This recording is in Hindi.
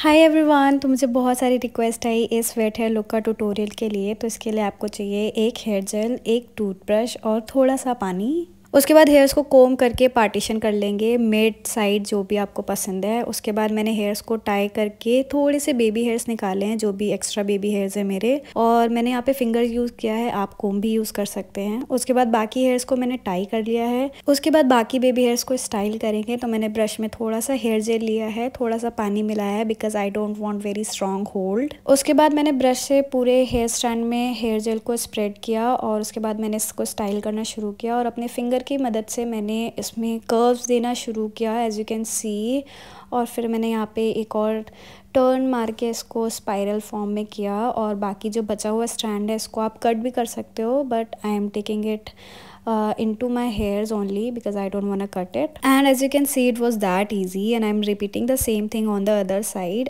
हाय एवरीवन तो मुझे बहुत सारी रिक्वेस्ट आई इस वेट हेयर लुक का ट्यूटोरियल के लिए तो इसके लिए आपको चाहिए एक हेयर जेल एक टूथब्रश और थोड़ा सा पानी उसके बाद हेयर्स को कोम करके पार्टीशन कर लेंगे मेड साइड जो भी आपको पसंद है उसके बाद मैंने हेयर्स को टाई करके थोड़े से बेबी हेयर्स निकाले हैं जो भी एक्स्ट्रा बेबी हेयर्स है मेरे और मैंने यहाँ पे फिंगर यूज़ किया है आप कोम भी यूज़ कर सकते हैं उसके बाद बाकी हेयर्स को मैंने टाई कर लिया है उसके बाद बाकी बेबी हेयर्स को स्टाइल करेंगे तो मैंने ब्रश में थोड़ा सा हेयर जेल लिया है थोड़ा सा पानी मिलाया है because I don't want very strong hold उसके बाद मैंने ब्रश से पूरे हेयर स्टैंड में हेयर जेल को स्प्रेड किया और उसके बाद मैंने इसको स्टाइल करना शुरू किया और अपने फिंगर फिंगर की मदद से मैंने इसमें कर्व्स देना शुरू किया एज़ यू कैन सी और फिर मैंने यहाँ पे एक और टर्न मार के इसको स्पाइरल फॉर्म में किया और बाकी जो बचा हुआ स्ट्रैंड है इसको आप कट भी कर सकते हो but I am taking it into my hairs only because I don't want cut it and as you can see it was that easy and I am repeating the same thing on the other side